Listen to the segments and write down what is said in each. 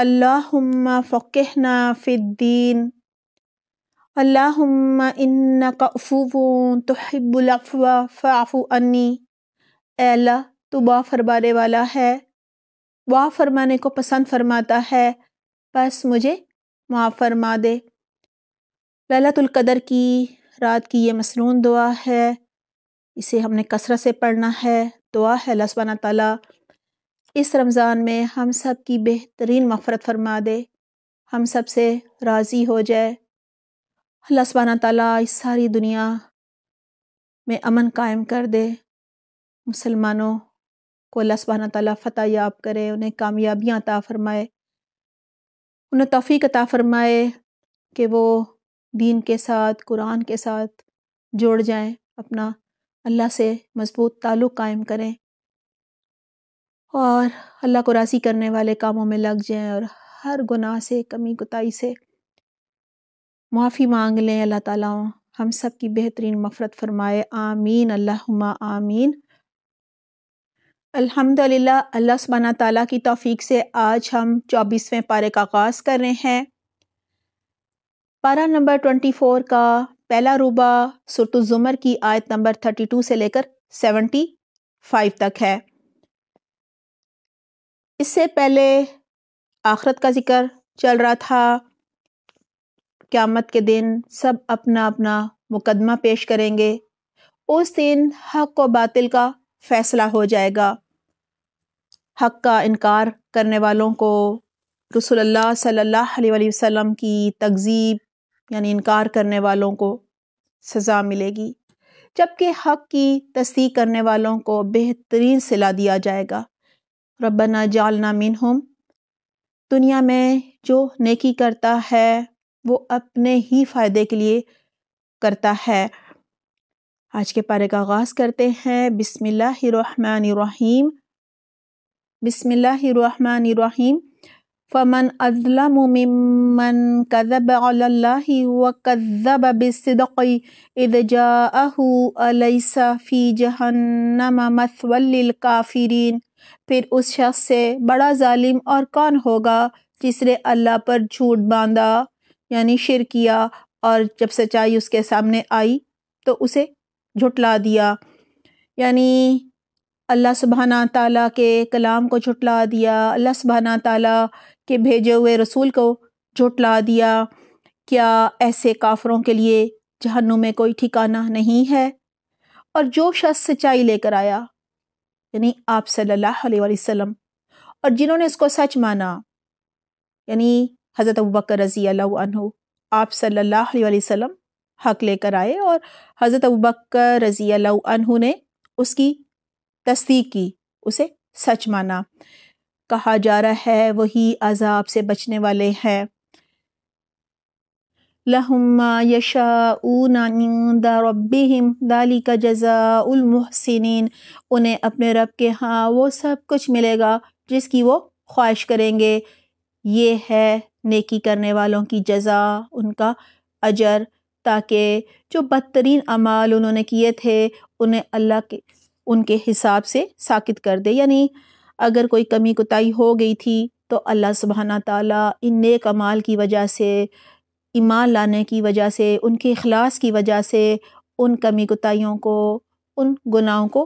अल्लाहुम्मा फ़क़हना फ़िद्दीन अल्लाहुम्मा इन्नका अफ़ुवन तुहिब्बुल अफ़वा फ़अफ़ु अन्नी अल्लाह तू बा फरमाने वाला है बा फरमाने को पसंद फरमाता है बस मुझे माफ़ फरमा दे ललतुल्कदर की रात की ये मसनून दुआ है इसे हमने कसरत से पढ़ना है दुआ है अल्लाह सुबहाना तआला इस रमज़ान में हम सब की बेहतरीन मफ़रत फरमा दे हम सब से राज़ी हो जाए अल्लाह सुबहाना ताला इस सारी दुनिया में अमन कायम कर दे मुसलमानों को अल्लाह सुबहाना ताला फ़तह याब करे उन्हें कामयाबियाँ अता फ़रमाए उन्हें तोफ़ी अता फ़रमाए कि वो दीन के साथ कुरान के साथ जोड़ जाएं अपना अल्लाह से मज़बूत ताल्लुक़ कायम करें और अल्लाह को राज़ी करने वाले कामों में लग जाएं और हर गुनाह से कमी कोताही से माफ़ी मांग लें अल्लाह ताला हम सब की बेहतरीन मफ़रत फरमाए आमीन अल्लाहुम्मा आमीन अल्हम्दुलिल्लाह अल्लाह सुबाना ताला की तौफीक से आज हम चौबीसवें पारे का आगाज़ कर रहे हैं पारा नंबर ट्वेंटी फोर का पहला रूबा सुरतुज़ुमर की आयत नंबर थर्टी टू से लेकर सेवेंटी फाइव तक है इससे पहले आखरत का जिक्र चल रहा था क़्यामत के दिन सब अपना अपना मुकदमा पेश करेंगे उस दिन हक व बातिल का फ़ैसला हो जाएगा हक का इनकार करने वालों को रसोल्ला सल्लल्लाहु अलैहि वसल्लम की तकजीब यानी इनकार करने वालों को सज़ा मिलेगी जबकि हक की तस्दीक करने वालों को बेहतरीन सिला दिया जाएगा रबना जालना मिन होम दुनिया में जो नेकी करता है वो अपने ही फ़ायदे के लिए करता है आज के पारे का आगाज़ करते हैं बिसमीम बिसमीम फ़मन अज़लमन मिमन व कज़ब बिसदक़ी जहन्नम मसवल काफ़िरीन फिर उस शख्स से बड़ा ालिम और कौन होगा जिसने अल्लाह पर झूठ बांधा यानी शिर किया और जब सच्चाई उसके सामने आई तो उसे झुटला दिया यानी अल्लाह सुबहाना ताला के कलाम को झुटला दिया अल्लाह सुबहाना ताला के भेजे हुए रसूल को झुटला दिया क्या ऐसे काफरों के लिए जहन्नुम में कोई ठिकाना नहीं है और जो शख्स सच्चाई लेकर आया यानी आप सल्लल्लाहु अलैहि वसल्लम और जिन्होंने इसको सच माना यानी हज़रत अबू बकर रज़ी अल्लाह आप सल्लल्लाहु अलैहि वसल्लम हक लेकर आए और हज़रत अबू बकर रज़ी अल्लाह ने उसकी तस्दीक की उसे सच माना कहा जा रहा है वही अजाब से बचने वाले हैं लहुम्मा यशाऊन रब्बिहिम दाली का जजाउलमहसिन उन्हें अपने रब के हाँ वो सब कुछ मिलेगा जिसकी वो ख्वाहिश करेंगे ये है नेकी करने वालों की जजा उनका अजर ताकि जो बदतरीन अमाल उन्होंने किए थे उन्हें अल्लाह के उनके हिसाब से साकित कर दे यानी अगर कोई कमी कोताही हो गई थी तो अल्लाह सुबहाना ताला इन नेक अमाल की वजह से ईमान लाने की वजह से उनके अखलास की वजह से उन कमी कोताहीियों को उन गुनाहों को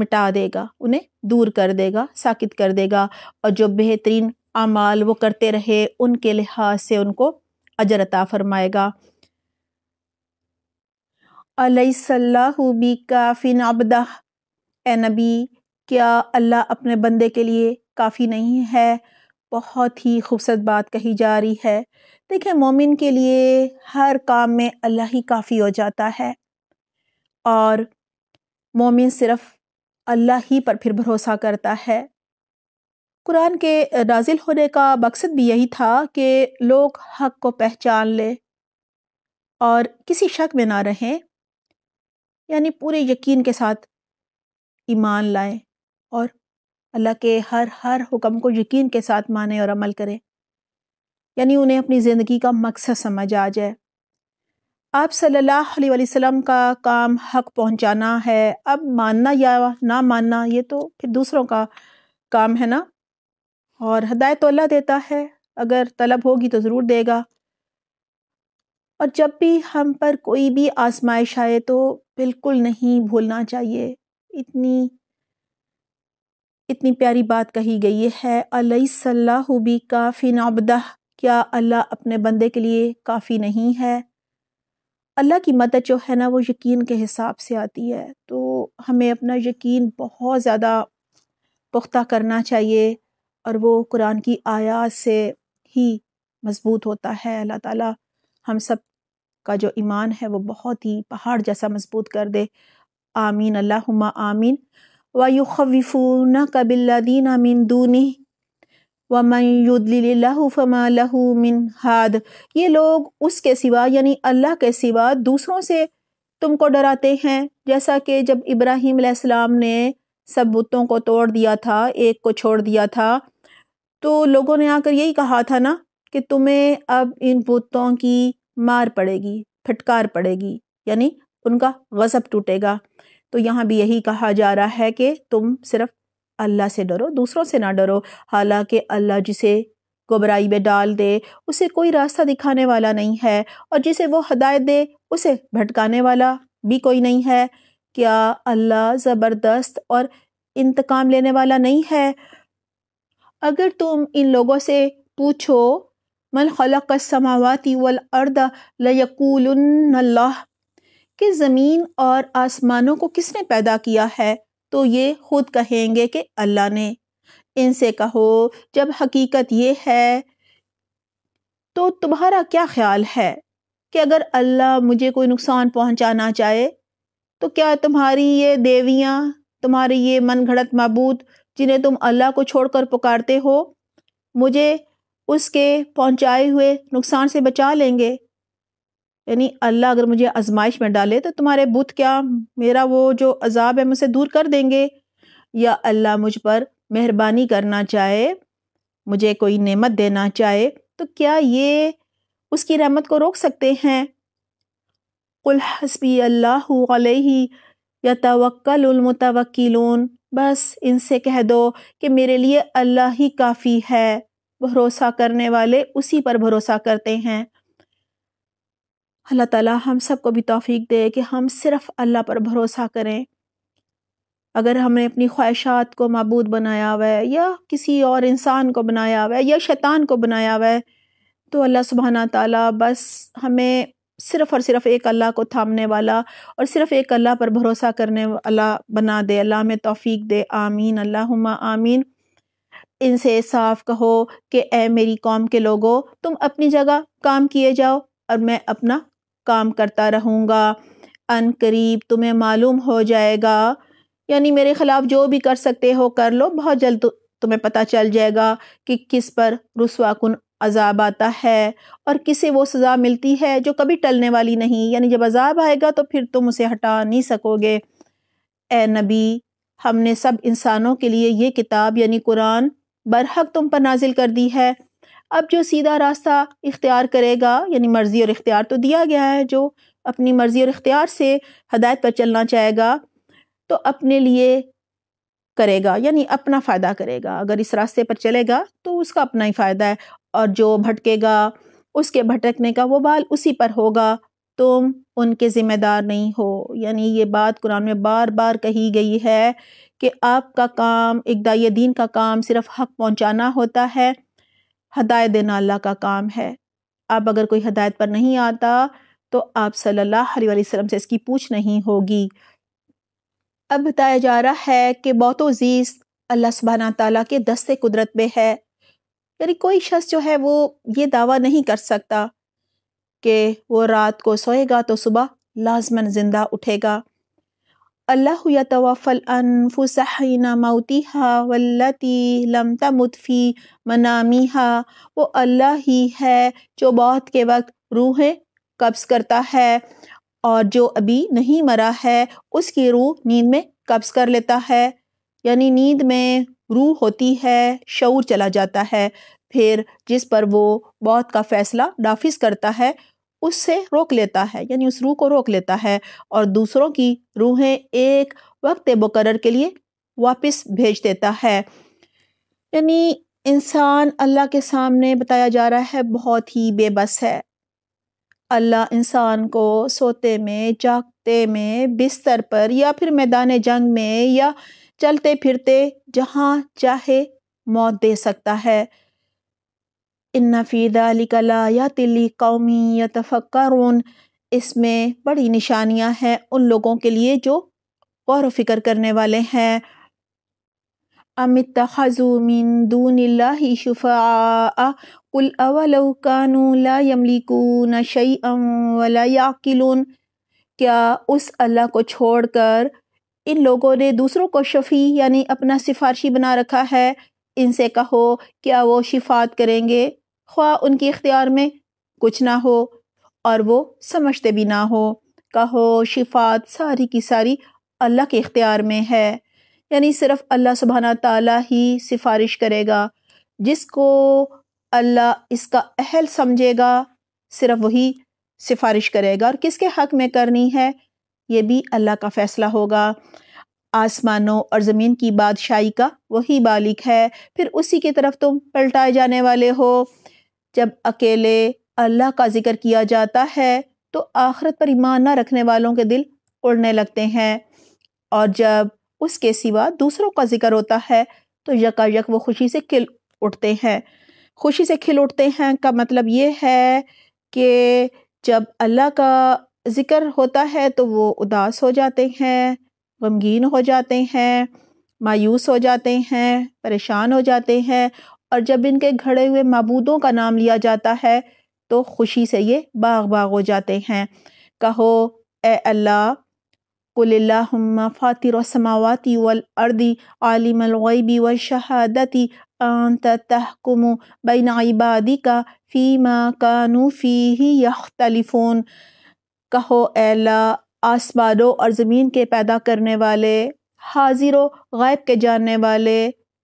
मिटा देगा उन्हें दूर कर देगा साकित कर देगा और जो बेहतरीन अमाल वो करते रहे उनके लिहाज से उनको अजरता फरमाएगा अलैहि काफिन अबदा ए नबी क्या अल्लाह अपने बंदे के लिए काफ़ी नहीं है बहुत ही खूबसूरत बात कही जा रही है देखिए मोमिन के लिए हर काम में अल्लाह ही काफ़ी हो जाता है और मोमिन सिर्फ अल्लाह ही पर फिर भरोसा करता है कुरान के नाजिल होने का मकसद भी यही था कि लोग हक को पहचान ले और किसी शक में ना रहें यानी पूरे यकीन के साथ ईमान लाएं और अल्लाह के हर हर हुक्म को यकीन के साथ माने और अमल करें यानी उन्हें अपनी ज़िंदगी का मकसद समझ आ जाए आप सल्लल्लाहु अलैहि वसल्लम का काम हक पहुंचाना है अब मानना या ना मानना ये तो फिर दूसरों का काम है ना और हदायत तो अल्लाह देता है अगर तलब होगी तो ज़रूर देगा और जब भी हम पर कोई भी आजमाइश आए तो बिल्कुल नहीं भूलना चाहिए इतनी इतनी प्यारी बात कही गई है अलैहि सल्लाहु बी काफिन क्या अल्लाह अपने बंदे के लिए काफ़ी नहीं है अल्लाह की मदद जो है ना वो यकीन के हिसाब से आती है तो हमें अपना यकीन बहुत ज़्यादा पुख्ता करना चाहिए और वो कुरान की आयात से ही मज़बूत होता है अल्लाह ताला हम सब का जो ईमान है वो बहुत ही पहाड़ जैसा मज़बूत कर दे आमीन अल्लाह आमीन वायु कबिल्ला कबिल्लादीन आमीन दूनी वमयुद्ल फ़मा लहू मिन हाद ये लोग उसके सिवा यानी अल्लाह के सिवा दूसरों से तुमको डराते हैं जैसा कि जब इब्राहिम अलैहिस्सलाम ने सब बुतों को तोड़ दिया था एक को छोड़ दिया था तो लोगों ने आकर यही कहा था ना कि तुम्हें अब इन बुतों की मार पड़ेगी फटकार पड़ेगी यानी उनका गज़ब टूटेगा तो यहाँ भी यही कहा जा रहा है कि तुम सिर्फ अल्लाह से डरो दूसरों से ना डरो हालांकि अल्लाह जिसे घबराई में डाल दे उसे कोई रास्ता दिखाने वाला नहीं है और जिसे वो हदायत दे उसे भटकाने वाला भी कोई नहीं है क्या अल्लाह ज़बरदस्त और इंतकाम लेने वाला नहीं है अगर तुम इन लोगों से पूछो मल खलक समावती वल अर्द कि ज़मीन और आसमानों को किसने पैदा किया है तो ये खुद कहेंगे कि अल्लाह ने इनसे कहो जब हकीकत ये है तो तुम्हारा क्या ख्याल है कि अगर अल्लाह मुझे कोई नुकसान पहुंचाना चाहे तो क्या तुम्हारी ये देवियाँ तुम्हारी ये मन घड़त मबूद जिन्हें तुम अल्लाह को छोड़कर पुकारते हो मुझे उसके पहुंचाए हुए नुकसान से बचा लेंगे यानी अल्लाह अगर मुझे आजमाइश में डाले तो तुम्हारे बुत क्या मेरा वो जो अजाब है मुझसे दूर कर देंगे या अल्लाह मुझ पर मेहरबानी करना चाहे मुझे कोई नेमत देना चाहे तो क्या ये उसकी रहमत को रोक सकते हैं कुल हसबी अल्लाह या तवक्लमतवक्लून बस इनसे कह दो कि मेरे लिए अल्लाह ही काफ़ी है भरोसा करने वाले उसी पर भरोसा करते हैं अल्लाह ताला हम सब को भी तौफीक दे कि हम सिर्फ अल्लाह पर भरोसा करें अगर हमने अपनी ख्वाहिशात को मबूद बनाया हुआ है या किसी और इंसान को बनाया हुआ है या शैतान को बनाया हुआ है तो अल्लाह सुबहाना ताला बस हमें सिर्फ़ और सिर्फ़ एक अल्लाह को थामने वाला और सिर्फ़ एक अल्लाह पर भरोसा करने वाला बना दे अल्लाह में तौफीक दे आमीन अल्लाह आमीन इनसे साफ कहो कि ए मेरी कौम के लोगों तुम अपनी जगह काम किए जाओ और मैं अपना काम करता रहूँगा अन करीब तुम्हें मालूम हो जाएगा यानी मेरे ख़िलाफ़ जो भी कर सकते हो कर लो बहुत जल्द तु, तुम्हें पता चल जाएगा कि किस पर रसवाकुन अजाब आता है और किसे वो सज़ा मिलती है जो कभी टलने वाली नहीं यानी जब अजाब आएगा तो फिर तुम उसे हटा नहीं सकोगे ए नबी हमने सब इंसानों के लिए ये किताब यानी कुरान बरहक तुम पर नाजिल कर दी है अब जो सीधा रास्ता इख्तियार करेगा यानी मर्ज़ी और इख्तियार तो दिया गया है जो अपनी मर्ज़ी और इख्तियार से हदायत पर चलना चाहेगा तो अपने लिए करेगा यानी अपना फ़ायदा करेगा अगर इस रास्ते पर चलेगा तो उसका अपना ही फ़ायदा है और जो भटकेगा उसके भटकने का वो बाल उसी पर होगा तुम उनके ज़िम्मेदार नहीं हो यानी ये बात कुरान में बार बार कही गई है कि आपका काम इकदाई दीन का काम सिर्फ हक पहुंचाना होता है हदायत देना अल्लाह का काम है आप अगर कोई हदायत पर नहीं आता तो आप सल्लल्लाहु अलैहि वसल्लम से इसकी पूछ नहीं होगी अब बताया जा रहा है कि बहुत अजीज़ अल्लाह सुबहाना तला के दस्ते कुदरत में है यानी कोई शख्स जो है वो ये दावा नहीं कर सकता कि वो रात को सोएगा तो सुबह लाजमन ज़िंदा उठेगा अल्लाह यतवफ़ल अनफुसहना मौतिहा वल्लती लम तमुतफ़ी मनामीहा वो अल्लाह ही है जो बहुत के वक्त रूहें कब्ज़ करता है और जो अभी नहीं मरा है उसकी रूह नींद में कब्ज़ कर लेता है यानी नींद में रूह होती है शूर चला जाता है फिर जिस पर वो बहुत का फ़ैसला नाफिज करता है उससे रोक लेता है यानी उस रूह को रोक लेता है और दूसरों की रूहें एक वक्त मुकर के लिए वापस भेज देता है यानी इंसान अल्लाह के सामने बताया जा रहा है बहुत ही बेबस है अल्लाह इंसान को सोते में जागते में बिस्तर पर या फिर मैदान जंग में या चलते फिरते जहाँ चाहे मौत दे सकता है कौमी यतफ़क्रून इसमें बड़ी निशानियां हैं उन लोगों के लिए जो गौर फ़िक्र करने वाले हैं अमित खजुमिन क्या उस अल्लाह को छोड़कर इन लोगों ने दूसरों को शफ़ी यानी अपना सिफारशी बना रखा है इनसे कहो क्या वो शिफात करेंगे ख्वा उनके इख्तियार में कुछ ना हो और वो समझते भी ना हो कहो शिफात सारी की सारी अल्लाह के इख्तियार में है यानी सिर्फ अल्लाह सुबहाना ताला ही सिफारिश करेगा जिसको अल्लाह इसका अहल समझेगा सिर्फ वही सिफारिश करेगा और किसके हक में करनी है ये भी अल्लाह का फ़ैसला होगा आसमानों और ज़मीन की बादशाही का वही मालिक है फिर उसी की तरफ तुम पलटाए जाने वाले हो जब अकेले अल्लाह का जिक्र किया जाता है तो आखरत पर ईमान ना रखने वालों के दिल उड़ने लगते हैं और जब उसके सिवा दूसरों का जिक्र होता है तो यकायक वो खुशी से खिल उठते हैं खुशी से खिल उठते हैं का मतलब ये है कि जब अल्लाह का ज़िक्र होता है तो वो उदास हो जाते हैं गमगीन हो जाते हैं मायूस हो जाते हैं परेशान हो जाते हैं और जब इनके घड़े हुए मबूदों का नाम लिया जाता है तो खुशी से ये बाग बाग हो जाते हैं कहो ए अल्लाह कुल्ला फ़ातिर समावती वल अर्दी व शहादती तहकुम बैन इबादी का फ़ीमा कानूफ़ी कानू फ़ी ही यख्तलिफ़ोन कहो एला आसमानों और ज़मीन के पैदा करने वाले हाजिर गायब के जानने वाले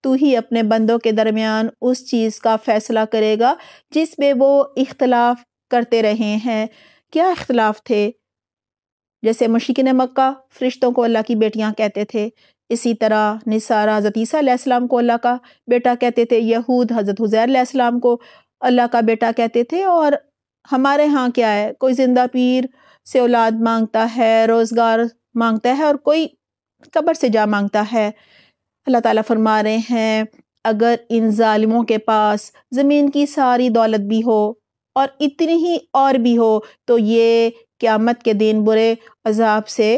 तू ही अपने बंदों के दरमियान उस चीज़ का फ़ैसला करेगा जिसमें वो इख्तलाफ करते रहे हैं क्या इख्तलाफ थे जैसे मशीन मक्का फरिश्तों को अल्लाह की बेटियाँ कहते थे इसी तरह निसारा हज़रतीसम को अल्लाह का बेटा कहते थे यहूद हज़रत हुज़ैर को अल्लाह का बेटा कहते थे और हमारे यहाँ क्या है कोई ज़िंदा पीर से औलाद मांगता है रोज़गार मांगता है और कोई कब्र से जा मांगता है अल्लाह ताला फरमा रहे हैं अगर इन ालिमों के पास ज़मीन की सारी दौलत भी हो और इतनी ही और भी हो तो ये क़्यामत के दिन बुरे अजाब से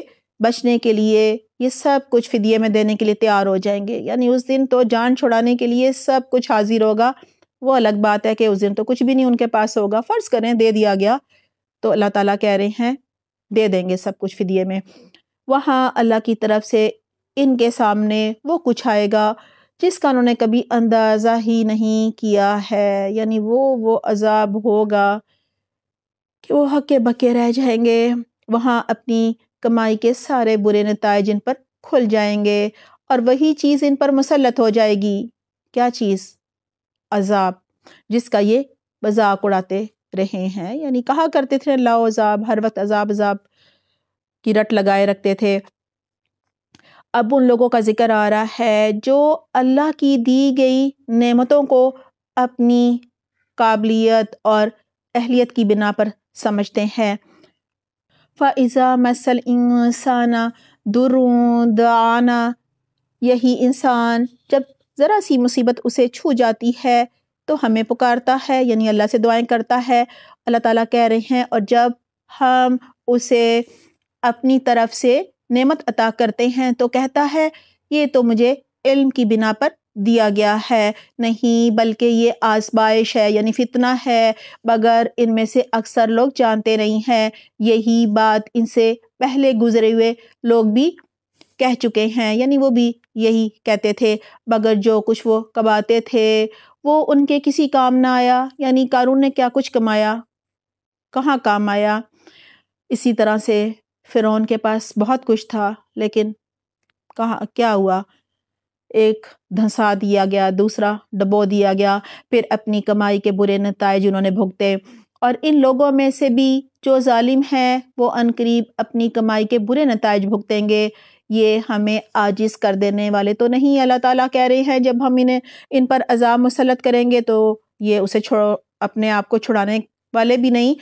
बचने के लिए ये सब कुछ फ़िदिये में देने के लिए तैयार हो जाएंगे यानी उस दिन तो जान छुड़ाने के लिए सब कुछ हाजिर होगा वो अलग बात है कि उस दिन तो कुछ भी नहीं उनके पास होगा फ़र्ज़ करें दे दिया गया तो अल्लाह ताला कह रहे हैं दे देंगे सब कुछ फिदिये में वहाँ अल्लाह की तरफ से इनके सामने वो कुछ आएगा जिसका उन्होंने कभी अंदाज़ा ही नहीं किया है यानी वो वो अजाब होगा कि वो हक्के बके रह जाएंगे वहाँ अपनी कमाई के सारे बुरे नतज इन पर खुल जाएंगे और वही चीज़ इन पर मुसलत हो जाएगी क्या चीज़ अजाब जिसका ये मजाक उड़ाते रहे हैं यानी कहा करते थे अल्लाह अजाब हर वक्त अजाब अजाब की रट लगाए रखते थे अब उन लोगों का जिक्र आ रहा है जो अल्लाह की दी गई नमतों को अपनी काबिलियत और अहलियत की बिना पर समझते हैं फ़ाइज़ा मसल इंसाना दाना यही इंसान जब ज़रा सी मुसीबत उसे छू जाती है तो हमें पुकारता है यानी अल्लाह से दुआएं करता है अल्लाह ताला कह रहे हैं और जब हम उसे अपनी तरफ से नेमत अता करते हैं तो कहता है ये तो मुझे इल्म की बिना पर दिया गया है नहीं बल्कि ये आजमाइश है यानी फितना है मगर इनमें से अक्सर लोग जानते नहीं हैं यही बात इनसे पहले गुजरे हुए लोग भी कह चुके हैं यानी वो भी यही कहते थे मगर जो कुछ वो कमाते थे वो उनके किसी काम ना आया यानी कारून ने क्या कुछ कमाया कहाँ काम आया इसी तरह से फ़िरौन के पास बहुत कुछ था लेकिन कहाँ क्या हुआ एक धंसा दिया गया दूसरा डबो दिया गया फिर अपनी कमाई के बुरे नतज उन्होंने भुगते और इन लोगों में से भी जो जालिम हैं वो अनकरीब अपनी कमाई के बुरे नतज भुगतेंगे ये हमें आजिज कर देने वाले तो नहीं अल्लाह ताला कह रहे हैं जब हम इन्हें इन पर अजाब मुसलत करेंगे तो ये उसे छोड़ो अपने आप को छुड़ाने वाले भी नहीं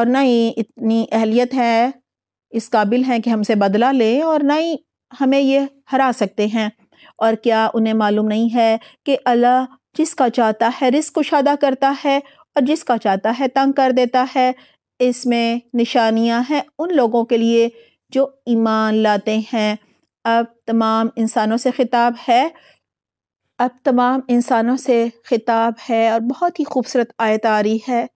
और ना ही इतनी अहलियत है इस काबिल हैं कि हमसे बदला लें और ना ही हमें ये हरा सकते हैं और क्या उन्हें मालूम नहीं है कि अल्लाह जिसका चाहता है रिस्क कुशादा करता है और जिसका चाहता है तंग कर देता है इसमें निशानियां हैं उन लोगों के लिए जो ईमान लाते हैं अब तमाम इंसानों से ख़िताब है अब तमाम इंसानों से ख़िताब है और बहुत ही खूबसूरत आयत आ रही है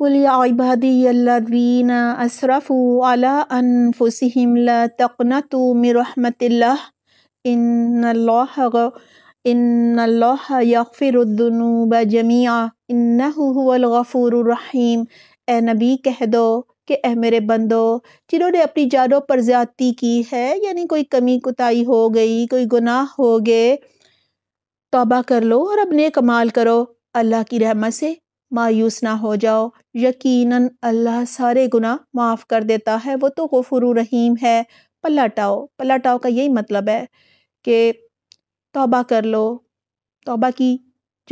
कुलबादीन असरफ़ अलाफ़ुसम तकनत मरहमतल्ला इन्फ़िरनूब जमिया इन्नफ़ूररहीम ए नबी कह दो कि अह मेरे बंदो जिन्होंने अपनी जानों पर ज़्यादती की है यानी कोई कमी कुताई हो गई कोई गुनाह हो गए तोबा कर लो और अब नेक कमाल करो अल्लाह की रहमत से मायूस ना हो जाओ यकीनन अल्लाह सारे गुनाह माफ़ कर देता है वो तो गफुरु रहीम है पलटाओ पलटाओ का यही मतलब है कि तोबा कर लो तोबा की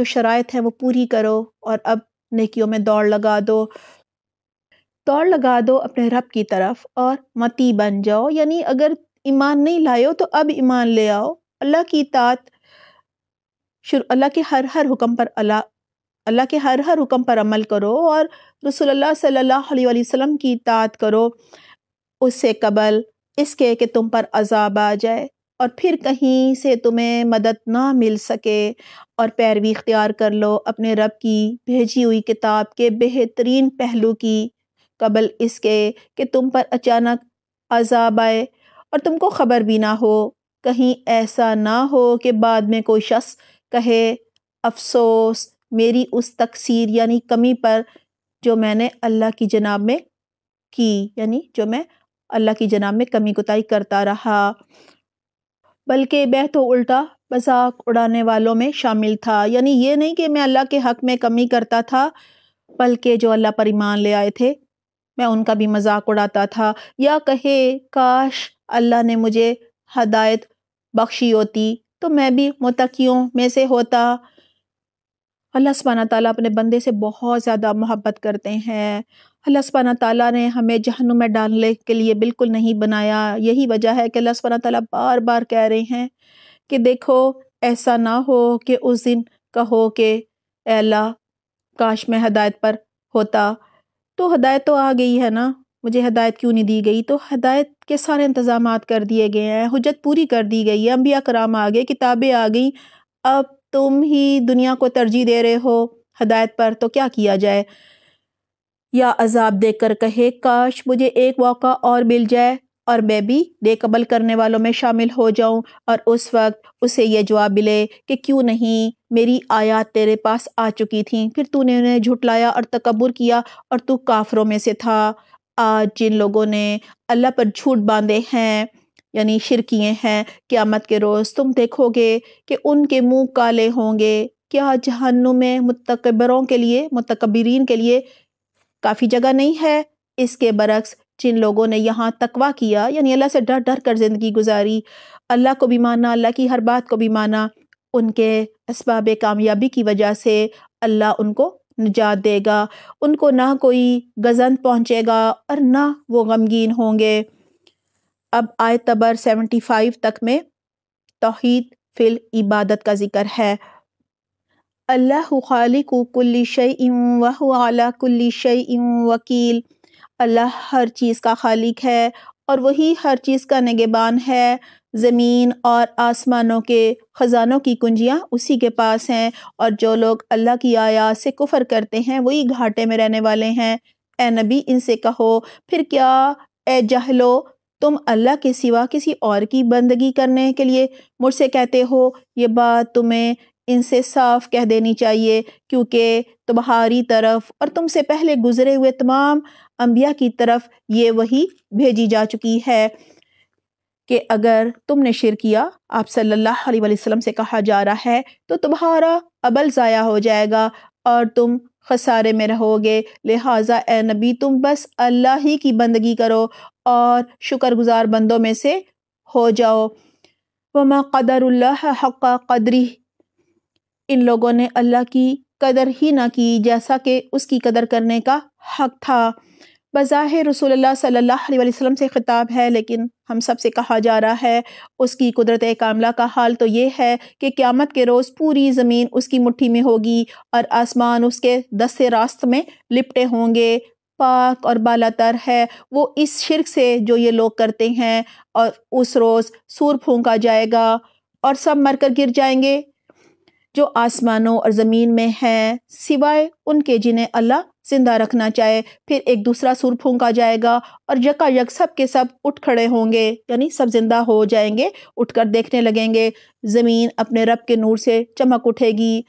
जो शरायत है वो पूरी करो और अब नेकियों में दौड़ लगा दो दौड़ लगा दो अपने रब की तरफ और मती बन जाओ यानी अगर ईमान नहीं लाए तो अब ईमान ले आओ अल्लाह की तात शुरू अल्लाह के हर हर हुक्म पर अल्लाह अल्लाह के हर हर हुक्म पर अमल करो और रसोल्ला सल्ला वसम की तात करो उससे कबल इसके कि तुम पर अजाब आ जाए और फिर कहीं से तुम्हें मदद ना मिल सके और पैरवी इख्तियार कर लो अपने रब की भेजी हुई किताब के बेहतरीन पहलू की कबल इसके कि तुम पर अचानक अजाब आए और तुमको ख़बर भी ना हो कहीं ऐसा ना हो कि बाद में कोई शख्स कहे अफसोस मेरी उस तकसीर यानी कमी पर जो मैंने अल्लाह की जनाब में की यानी जो मैं अल्लाह की जनाब में कमी कोताही करता रहा बल्कि बह तो उल्टा मजाक उड़ाने वालों में शामिल था यानी ये नहीं कि मैं अल्लाह के हक़ में कमी करता था बल्कि जो अल्लाह पर ईमान ले आए थे मैं उनका भी मजाक उड़ाता था या कहे काश अल्लाह ने मुझे हदायत बख्शी होती तो मैं भी मतकियों में से होता अल्लाह सुबहाना ताली अपने बंदे से बहुत ज़्यादा मोहब्बत करते हैं अल्लाह सुबहाना ताली ने हमें जहनुम में डालने के लिए बिल्कुल नहीं बनाया यही वजह है कि अल्लाह सुबहाना ताली बार बार कह रहे हैं कि देखो ऐसा ना हो कि उस दिन कहो कि अल्लाह काश मैं हदायत पर होता तो हदायत तो आ गई है ना मुझे हदायत क्यों नहीं दी गई तो हदायत के सारे इंतज़ाम कर दिए गए हैं हजत पूरी कर दी गई है अम्बिया कराम आ गए किताबें आ गई अब तुम ही दुनिया को तरजीह दे रहे हो हदायत पर तो क्या किया जाए या अजाब देख कर कहे काश मुझे एक मौका और मिल जाए और मैं भी बेकबल करने वालों में शामिल हो जाऊं और उस वक्त उसे यह जवाब मिले कि क्यों नहीं मेरी आयात तेरे पास आ चुकी थी फिर तूने उन्हें झुटलाया और तकबर किया और तू काफरों में से था आज जिन लोगों ने अल्लाह पर झूठ बांधे हैं यानी शिर किए हैं क़्यामत के रोज़ तुम देखोगे कि उनके मुंह काले होंगे क्या जहन्नुम में मुतकबरों के लिए मुतकबरीन के लिए काफ़ी जगह नहीं है इसके बरक्स जिन लोगों ने यहाँ तकवा किया यानी अल्लाह से डर डर कर ज़िंदगी गुजारी अल्लाह को भी माना अल्लाह की हर बात को भी माना उनके इसबाब कामयाबी की वजह से अल्लाह उनको निजात देगा उनको ना कोई गजन पहुँचेगा और ना वो गमगीन होंगे अब आय तबर सेवेंटी फाइव तक में तोहद फिल इबादत का ज़िक्र है अल्लाह खालिक कुल्ली शई इम वाह कुल्ली शई वकील अल्लाह हर चीज़ का खालिक है और वही हर चीज़ का नगेबान है ज़मीन और आसमानों के ख़जानों की कुंजियाँ उसी के पास हैं और जो लोग अल्लाह की आयात से कुफ़र करते हैं वही घाटे में रहने वाले हैं ए नबी इनसे कहो फिर क्या ए जहलो तुम अल्लाह के सिवा किसी और की बंदगी करने के लिए मुझसे कहते हो ये बात तुम्हें इनसे साफ कह देनी चाहिए क्योंकि तुम्हारी तरफ और तुमसे पहले गुजरे हुए तमाम अम्बिया की तरफ ये वही भेजी जा चुकी है कि अगर तुमने शिर किया आप सल्लल्लाहु अलैहि वसल्लम से कहा जा रहा है तो तुम्हारा अबल ज़ाया हो जाएगा और तुम खसारे में रहोगे लिहाजा ए नबी तुम बस अल्लाह ही की बंदगी करो और शुक्रगुजार बंदों में से हो जाओ वमा कदर हक़ कदरी इन लोगों ने अल्लाह की कदर ही ना की जैसा कि उसकी कदर करने का हक था बज़ाहिर रसूलुल्लाह सल्लल्लाहु अलैहि वसल्लम से ख़िताब है लेकिन हम सब से कहा जा रहा है उसकी कुदरत कामला का हाल तो ये है कि क़्यामत के रोज़ पूरी ज़मीन उसकी मुट्ठी में होगी और आसमान उसके दस रास्त में लिपटे होंगे पाक और बाला तर है वो इस शिरक से जो ये लोग करते हैं और उस रोज़ सूर फूँका जाएगा और सब मरकर गिर जाएंगे जो आसमानों और ज़मीन में हैं सिवाय उनके जिन्हें अल्लाह जिंदा रखना चाहे फिर एक दूसरा सुर फूंका जाएगा और यका यक सब के सब उठ खड़े होंगे यानी सब जिंदा हो जाएंगे उठकर देखने लगेंगे ज़मीन अपने रब के नूर से चमक उठेगी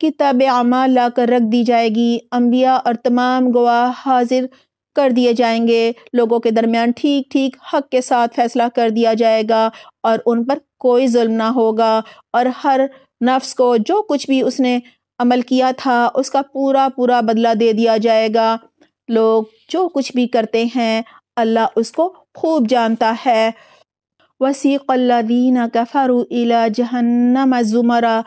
किताब आमा ला कर रख दी जाएगी अम्बिया और तमाम गवाह हाजिर कर दिए जाएंगे लोगों के दरमियान ठीक ठीक हक के साथ फैसला कर दिया जाएगा और उन पर कोई जुल्म ना होगा और हर नफ्स को जो कुछ भी उसने अमल किया था उसका पूरा पूरा बदला दे दिया जाएगा लोग जो कुछ भी करते हैं अल्लाह उसको खूब जानता है वसीक़ीन कफ़ारू इला जहन्नम ज़ुमरा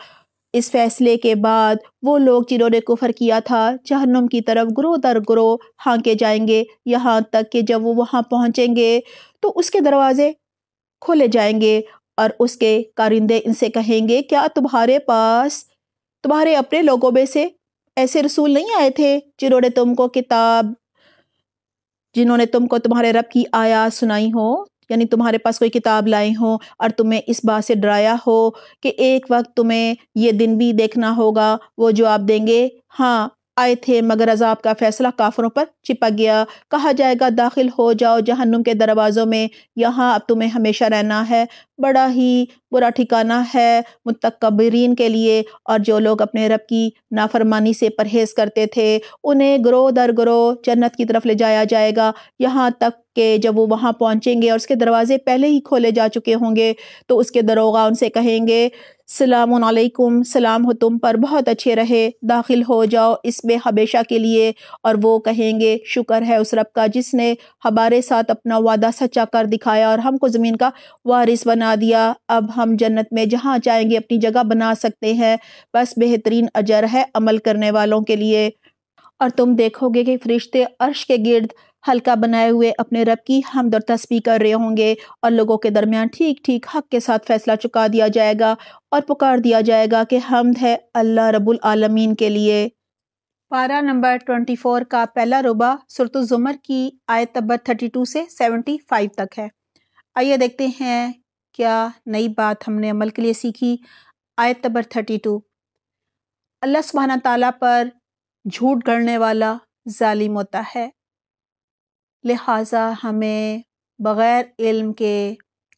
इस फैसले के बाद वो लोग जिन्होंने कुफर किया था जहन्नम की तरफ ग्रो दर ग्रो हाँके जाएंगे यहाँ तक कि जब वो वहाँ पहुँचेंगे तो उसके दरवाज़े खोले जाएंगे और उसके कारिंदे इनसे कहेंगे क्या तुम्हारे पास तुम्हारे अपने लोगों में से ऐसे रसूल नहीं आए थे जिन्होंने तुमको किताब जिन्होंने तुमको तुम्हारे रब की आया सुनाई हो यानी तुम्हारे पास कोई किताब लाए हो और तुम्हें इस बात से डराया हो कि एक वक्त तुम्हें ये दिन भी देखना होगा वो जवाब देंगे हाँ आए थे मगर अजाब का फैसला काफरों पर चिपक गया कहा जाएगा दाखिल हो जाओ जहन्नुम के दरवाज़ों में यहाँ अब तुम्हें हमेशा रहना है बड़ा ही बुरा ठिकाना है मुतकबरीन के लिए और जो लोग अपने रब की नाफरमानी से परहेज़ करते थे उन्हें ग्रो दर ग्रो जन्नत की तरफ ले जाया जाएगा यहाँ तक कि जब वो वहाँ पहुँचेंगे और उसके दरवाज़े पहले ही खोले जा चुके होंगे तो उसके दरोगा उनसे कहेंगे सलामकुम सलाम हो तुम पर बहुत अच्छे रहे दाखिल हो जाओ इसमें हमेशा के लिए और वो कहेंगे शुक्र है उस रब का जिसने हमारे साथ अपना वादा सच्चा कर दिखाया और हमको ज़मीन का वारिस बना बना दिया अब हम जन्नत में जहाँ चाहेंगे अपनी जगह बना सकते हैं बस बेहतरीन अजर है अमल करने वालों के लिए और तुम देखोगे कि फरिश्ते अर्श के गिर्द हल्का बनाए हुए अपने रब की हमद और तस्बी कर रहे होंगे और लोगों के दरमियान ठीक ठीक हक के साथ फैसला चुका दिया जाएगा और पुकार दिया जाएगा कि हमद है अल्लाह रब्बुल आलमीन के लिए पारा नंबर ट्वेंटी फोर का पहला रुबा सुरतुजुमर की आयत नंबर थर्टी टू से सेवेंटी फाइव तक है आइए देखते हैं क्या नई बात हमने अमल के लिए सीखी आयत नंबर थर्टी टू अल्लाह सुबहाना ताला पर झूठ गढ़ने वाला जालिम होता है लिहाजा हमें बग़ैर इल्म के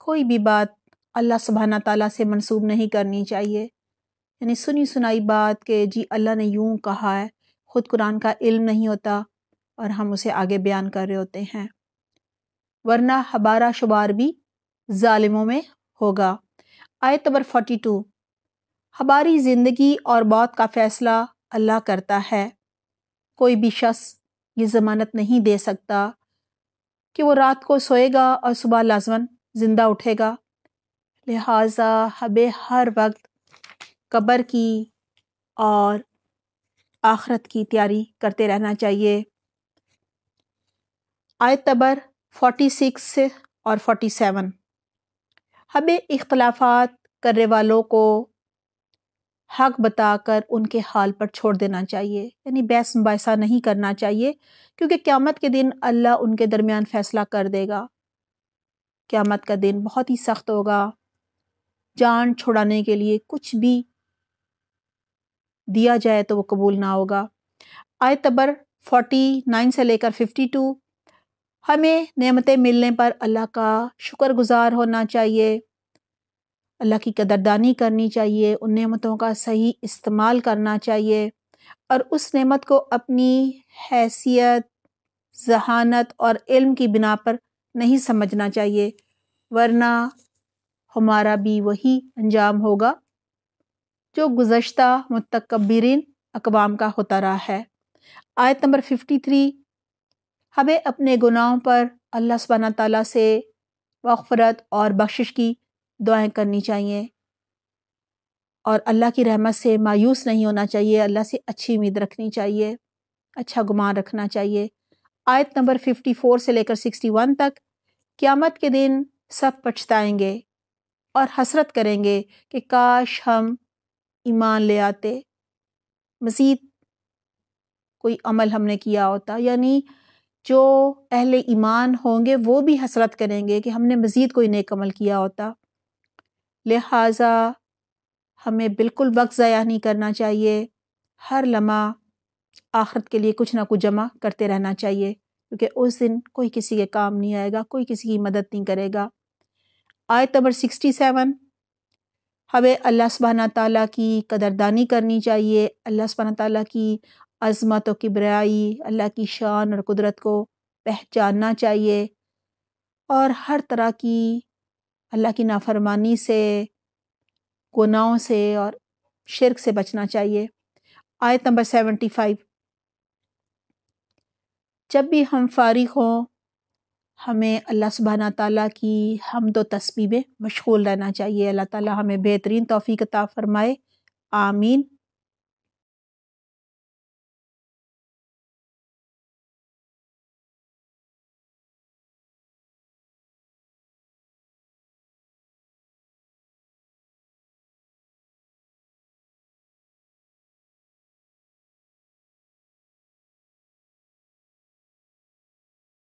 कोई भी बात अल्लाह सुबहाना ताला से मंसूब नहीं करनी चाहिए यानी सुनी सुनाई बात के जी अल्लाह ने यूं कहा है ख़ुद कुरान का इल्म नहीं होता और हम उसे आगे बयान कर रहे होते हैं वरना हबारा शुबार भी ज़ालिमों में होगा आयत नंबर फोर्टी टू हमारी ज़िंदगी और मौत का फ़ैसला अल्लाह करता है कोई भी शख्स ये ज़मानत नहीं दे सकता कि वो रात को सोएगा और सुबह लाजमन ज़िंदा उठेगा लिहाजा हमें हर वक्त कब्र की और आखरत की तैयारी करते रहना चाहिए आयत नंबर फोटी सिक्स और फोटी सेवन हमें इख्तलाफात करने वालों को हक बताकर उनके हाल पर छोड़ देना चाहिए यानी बहस मुबासा नहीं करना चाहिए क्योंकि क़्यामत के दिन अल्लाह उनके दरमियान फ़ैसला कर देगा क़्यामत का दिन बहुत ही सख्त होगा जान छुड़ाने के लिए कुछ भी दिया जाए तो वो कबूल ना होगा आयतबर फोटी फोर्टी नाइन से लेकर फिफ्टी टू हमें नेमतें मिलने पर अल्लाह का शुक्रगुजार होना चाहिए अल्लाह की कदरदानी करनी चाहिए उन नेमतों का सही इस्तेमाल करना चाहिए और उस नेमत को अपनी हैसियत जहानत और इल्म की बिना पर नहीं समझना चाहिए वरना हमारा भी वही अंजाम होगा जो गुज्त मतकबरीन अकवाम का होता रहा है आयत नंबर फिफ्टी थ्री हमें अपने गुनाहों पर अल्लाह सुबहाना ताला से मफ़रत और बख्शिश की दुआएं करनी चाहिए और अल्लाह की रहमत से मायूस नहीं होना चाहिए अल्लाह से अच्छी उम्मीद रखनी चाहिए अच्छा गुमान रखना चाहिए आयत नंबर 54 से लेकर 61 तक क़्यामत के दिन सब पछताएंगे और हसरत करेंगे कि काश हम ईमान ले आते मज़ीद कोई अमल हमने किया होता यानी जो अहले ईमान होंगे वो भी हसरत करेंगे कि हमने मज़ीद कोई नेक अमल किया होता लिहाजा हमें बिल्कुल वक्त ज़ाया नहीं करना चाहिए हर लम्हा आखरत के लिए कुछ ना कुछ जमा करते रहना चाहिए क्योंकि उस दिन कोई किसी के काम नहीं आएगा कोई किसी की मदद नहीं करेगा आयत नंबर सिक्सटी सेवन हमें अल्लाह सुबहाना ताली की कदरदानी करनी चाहिए अल्लाह सुबहाना ताली की अज़मत और किबराई अल्लाह की शान और कुदरत को पहचानना चाहिए और हर तरह की अल्लाह की नाफरमानी से गुनाहों से और शिरक से बचना चाहिए आयत नंबर सेवेंटी फाइव जब भी हम फारिग हों हमें अल्लाह सुबहाना ताली की हम दो तस्वीबें मशगूल रहना चाहिए अल्लाह ताली हमें बेहतरीन तोफ़ी कता फ़रमाए आमीन